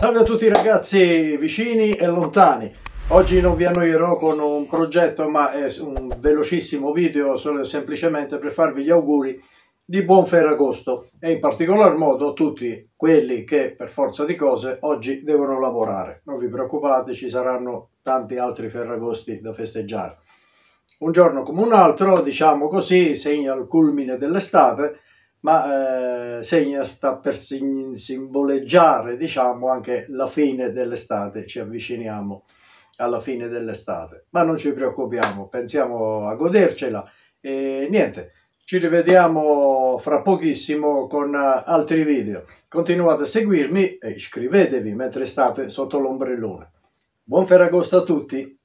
Salve a tutti ragazzi vicini e lontani. Oggi non vi annoierò con un progetto ma è un velocissimo video solo semplicemente per farvi gli auguri di buon Ferragosto e in particolar modo a tutti quelli che per forza di cose oggi devono lavorare. Non vi preoccupate, ci saranno tanti altri Ferragosti da festeggiare. Un giorno come un altro, diciamo così, segna il culmine dell'estate ma eh, segna, sta per simboleggiare diciamo anche la fine dell'estate, ci avviciniamo alla fine dell'estate, ma non ci preoccupiamo, pensiamo a godercela e niente, ci rivediamo fra pochissimo con eh, altri video. Continuate a seguirmi e iscrivetevi mentre state sotto l'ombrellone. Buon Ferragosto a tutti!